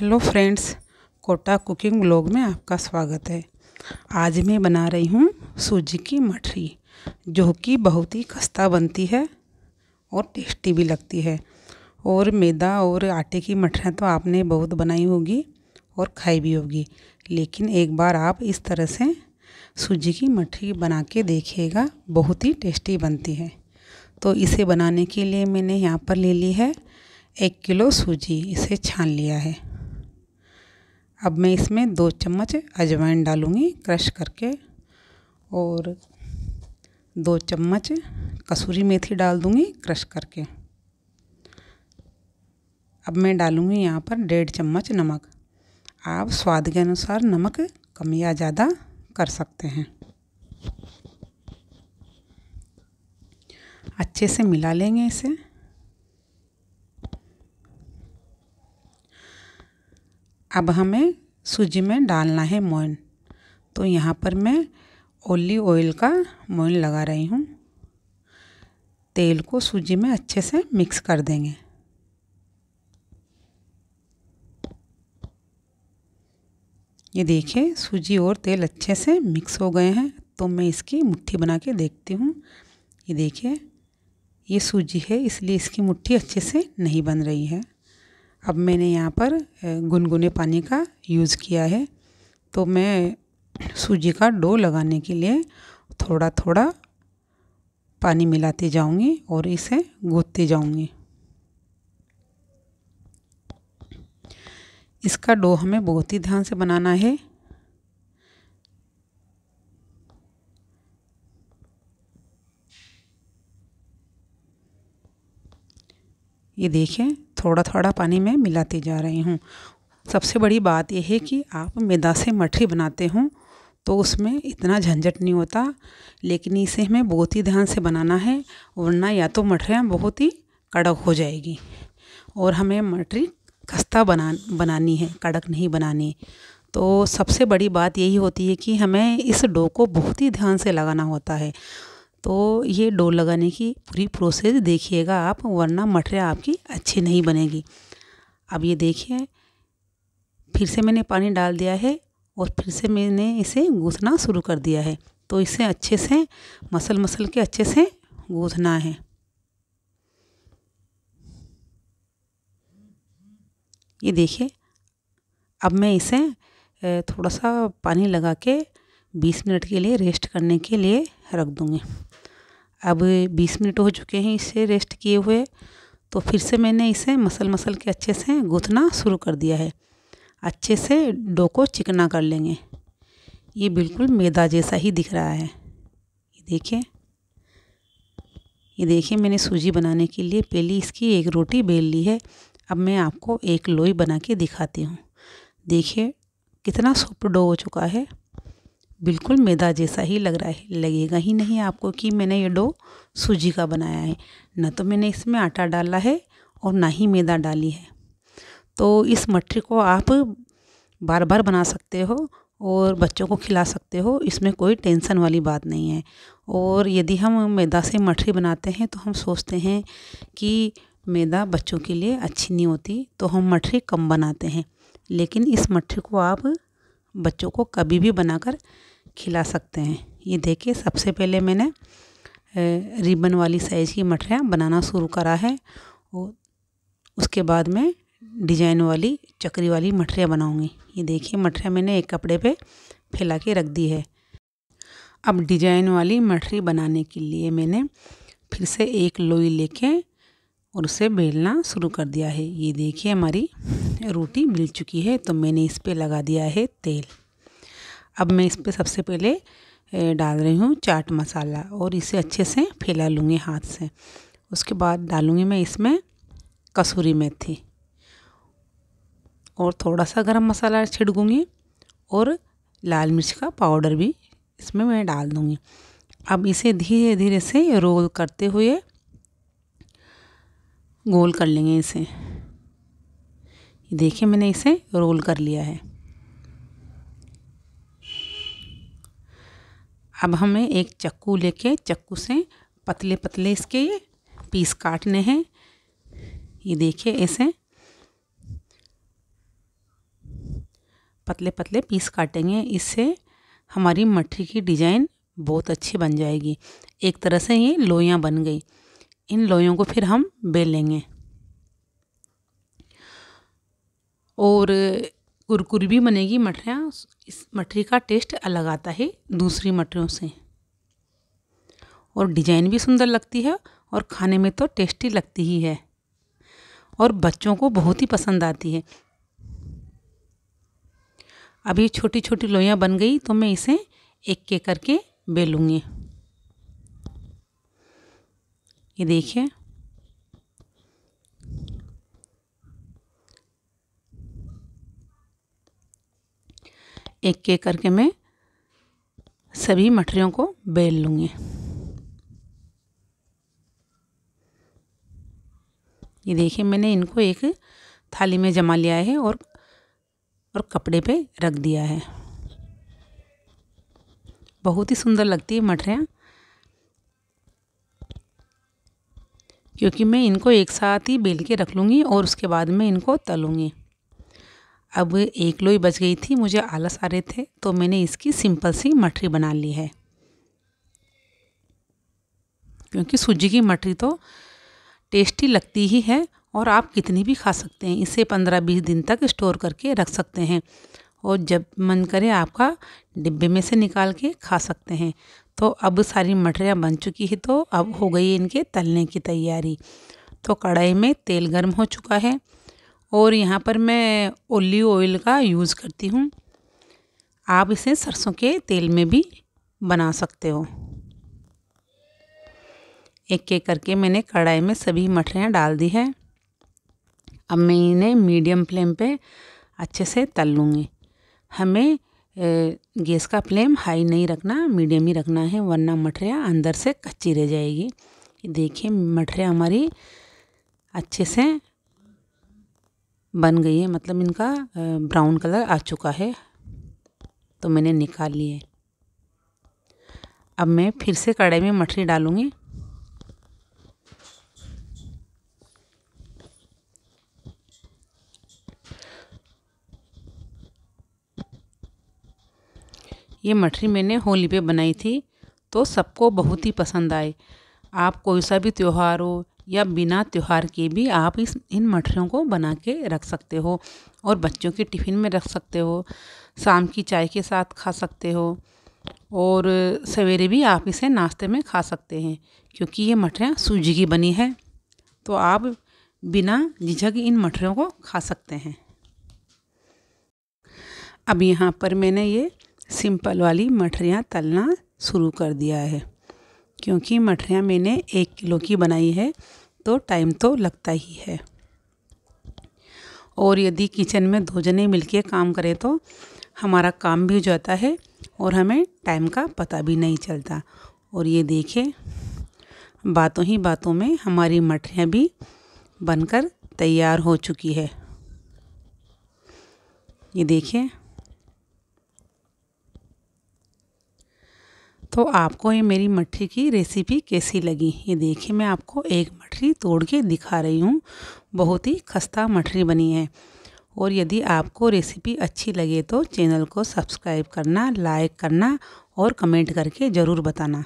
hello friends Kota cooking blog में आपका स्वागत है आज मैं बना रही हूँ सूजी की मठरी जो कि बहुत ही खस्ता बनती है और टेस्टी भी लगती है और मैदा और आटे की मठरियाँ तो आपने बहुत बनाई होगी और खाई भी होगी लेकिन एक बार आप इस तरह से सूजी की मठरी बना के देखिएगा बहुत ही टेस्टी बनती है तो इसे बनाने के लिए मैंने यहाँ पर ले ली है एक किलो सूजी इसे छान लिया है अब मैं इसमें दो चम्मच अजवाइन डालूँगी क्रश करके और दो चम्मच कसूरी मेथी डाल दूँगी क्रश करके अब मैं डालूँगी यहाँ पर डेढ़ चम्मच नमक आप स्वाद के अनुसार नमक कम या ज़्यादा कर सकते हैं अच्छे से मिला लेंगे इसे अब हमें सूजी में डालना है मोइन तो यहाँ पर मैं ओली ऑयल का मोइन लगा रही हूँ तेल को सूजी में अच्छे से मिक्स कर देंगे ये देखिए सूजी और तेल अच्छे से मिक्स हो गए हैं तो मैं इसकी मुट्ठी बना के देखती हूँ ये देखिए ये सूजी है इसलिए इसकी मुट्ठी अच्छे से नहीं बन रही है अब मैंने यहाँ पर गुनगुने पानी का यूज़ किया है तो मैं सूजी का डो लगाने के लिए थोड़ा थोड़ा पानी मिलाती जाऊँगी और इसे गूंथती जाऊँगी इसका डो हमें बहुत ही ध्यान से बनाना है ये देखें थोड़ा थोड़ा पानी में मिलाती जा रही हूँ सबसे बड़ी बात यह है कि आप मैदा से मठरी बनाते हो तो उसमें इतना झंझट नहीं होता लेकिन इसे हमें बहुत ही ध्यान से बनाना है वरना या तो मठरियाँ बहुत ही कड़क हो जाएगी और हमें मठरी खस्ता बना बनानी है कड़क नहीं बनानी तो सबसे बड़ी बात यही होती है कि हमें इस डो को बहुत ही ध्यान से लगाना होता है तो ये डो लगाने की पूरी प्रोसेस देखिएगा आप वरना मठरिया आपकी अच्छी नहीं बनेगी अब ये देखिए फिर से मैंने पानी डाल दिया है और फिर से मैंने इसे गूँथना शुरू कर दिया है तो इसे अच्छे से मसल मसल के अच्छे से गूँथना है ये देखिए अब मैं इसे थोड़ा सा पानी लगा के बीस मिनट के लिए रेस्ट करने के लिए रख दूँगी अब बीस मिनट हो चुके हैं इसे रेस्ट किए हुए तो फिर से मैंने इसे मसल मसल के अच्छे से गूँथना शुरू कर दिया है अच्छे से डो को चिकना कर लेंगे ये बिल्कुल मैदा जैसा ही दिख रहा है ये देखिए ये देखिए मैंने सूजी बनाने के लिए पहली इसकी एक रोटी बेल ली है अब मैं आपको एक लोई बना के दिखाती हूँ देखिए कितना सॉफ्ट डो हो चुका है बिल्कुल मैदा जैसा ही लग रहा है लगेगा ही नहीं आपको कि मैंने ये डो सूजी का बनाया है ना तो मैंने इसमें आटा डाला है और ना ही मैदा डाली है तो इस मठरी को आप बार बार बना सकते हो और बच्चों को खिला सकते हो इसमें कोई टेंशन वाली बात नहीं है और यदि हम मैदा से मठरी बनाते हैं तो हम सोचते हैं कि मैदा बच्चों के लिए अच्छी नहीं होती तो हम मठरी कम बनाते हैं लेकिन इस मठरी को आप बच्चों को कभी भी बनाकर खिला सकते हैं ये देखिए सबसे पहले मैंने रिबन वाली साइज़ की मठरियाँ बनाना शुरू करा है और उसके बाद में डिजाइन वाली चक्री वाली मठरियाँ बनाऊँगी ये देखिए मठरियाँ मैंने एक कपड़े पे फैला के रख दी है अब डिजाइन वाली मठरी बनाने के लिए मैंने फिर से एक लोई लेके और उसे बेलना शुरू कर दिया है ये देखिए हमारी रोटी मिल चुकी है तो मैंने इस पर लगा दिया है तेल अब मैं इस पर सबसे पहले डाल रही हूँ चाट मसाला और इसे अच्छे से फैला लूँगी हाथ से उसके बाद डालूँगी मैं इसमें कसूरी मेथी और थोड़ा सा गरम मसाला छिड़कूँगी और लाल मिर्च का पाउडर भी इसमें मैं डाल दूँगी अब इसे धीरे धीरे से रोल करते हुए गोल कर लेंगे इसे देखिए मैंने इसे रोल कर लिया है अब हमें एक चक्कू लेके चक्कू से पतले पतले इसके ये पीस काटने हैं ये देखिए ऐसे पतले पतले पीस काटेंगे इससे हमारी मठरी की डिज़ाइन बहुत अच्छी बन जाएगी एक तरह से ये लोइयाँ बन गई इन लोयों को फिर हम बेलेंगे और कुरकुरी भी बनेगी मठरियाँ इस मठरी का टेस्ट अलग आता है दूसरी मठरियों से और डिजाइन भी सुंदर लगती है और खाने में तो टेस्टी लगती ही है और बच्चों को बहुत ही पसंद आती है अभी छोटी छोटी लोइयाँ बन गई तो मैं इसे एक एक करके बेलूँगी ये देखिए एक एक करके मैं सभी मठरियों को बेल लूँगी ये देखिए मैंने इनको एक थाली में जमा लिया है और और कपड़े पे रख दिया है बहुत ही सुंदर लगती है मठरियाँ क्योंकि मैं इनको एक साथ ही बेल के रख लूँगी और उसके बाद मैं इनको तलूँगी अब एक लोई बच गई थी मुझे आलस आ रहे थे तो मैंने इसकी सिंपल सी मठरी बना ली है क्योंकि सूजी की मठरी तो टेस्टी लगती ही है और आप कितनी भी खा सकते हैं इसे पंद्रह बीस दिन तक स्टोर करके रख सकते हैं और जब मन करे आपका डिब्बे में से निकाल के खा सकते हैं तो अब सारी मठरियाँ बन चुकी है तो अब हो गई इनके तलने की तैयारी तो कढ़ाई में तेल गर्म हो चुका है और यहाँ पर मैं ओलिव ऑयल का यूज़ करती हूँ आप इसे सरसों के तेल में भी बना सकते हो एक एक करके मैंने कढ़ाई में सभी मठरियाँ डाल दी है अब मैं इन्हें मीडियम फ्लेम पे अच्छे से तल लूँगी हमें गैस का फ्लेम हाई नहीं रखना मीडियम ही रखना है वरना मठरियाँ अंदर से कच्ची रह जाएगी देखिए मठरियाँ हमारी अच्छे से बन गई है मतलब इनका ब्राउन कलर आ चुका है तो मैंने निकाल लिए अब मैं फिर से कढ़ाई में मछली डालूँगी ये मठरी मैंने होली पे बनाई थी तो सबको बहुत ही पसंद आए आप कोई सा भी त्यौहार हो या बिना त्यौहार के भी आप इस इन मठरियों को बना के रख सकते हो और बच्चों के टिफ़िन में रख सकते हो शाम की चाय के साथ खा सकते हो और सवेरे भी आप इसे नाश्ते में खा सकते हैं क्योंकि ये मठरियाँ सूजी की बनी है तो आप बिना झिझक इन मठरियों को खा सकते हैं अब यहाँ पर मैंने ये सिंपल वाली मठरियाँ तलना शुरू कर दिया है क्योंकि मठरियाँ मैंने एक किलो की बनाई है तो टाइम तो लगता ही है और यदि किचन में दो जने मिलके काम करें तो हमारा काम भी हो जाता है और हमें टाइम का पता भी नहीं चलता और ये देखें बातों ही बातों में हमारी मठरियाँ भी बनकर तैयार हो चुकी है ये देखिए तो आपको ये मेरी मठरी की रेसिपी कैसी लगी ये देखिए मैं आपको एक मठरी तोड़ के दिखा रही हूँ बहुत ही खस्ता मठरी बनी है और यदि आपको रेसिपी अच्छी लगे तो चैनल को सब्सक्राइब करना लाइक करना और कमेंट करके ज़रूर बताना